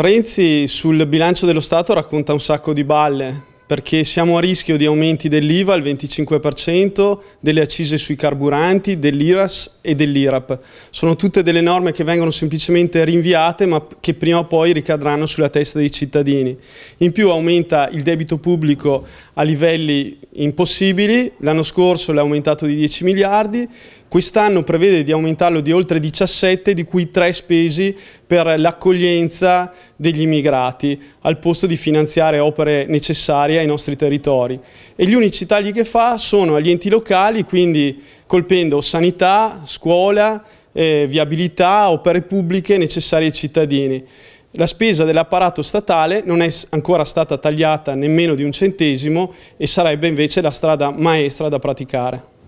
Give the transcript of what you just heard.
Renzi sul bilancio dello Stato racconta un sacco di balle, perché siamo a rischio di aumenti dell'IVA al 25%, delle accise sui carburanti, dell'IRAS e dell'IRAP. Sono tutte delle norme che vengono semplicemente rinviate ma che prima o poi ricadranno sulla testa dei cittadini. In più aumenta il debito pubblico a livelli impossibili, l'anno scorso l'ha aumentato di 10 miliardi, quest'anno prevede di aumentarlo di oltre 17, di cui 3 spesi per l'accoglienza degli immigrati, al posto di finanziare opere necessarie ai nostri territori e gli unici tagli che fa sono agli enti locali, quindi colpendo sanità, scuola, eh, viabilità, opere pubbliche necessarie ai cittadini. La spesa dell'apparato statale non è ancora stata tagliata nemmeno di un centesimo e sarebbe invece la strada maestra da praticare.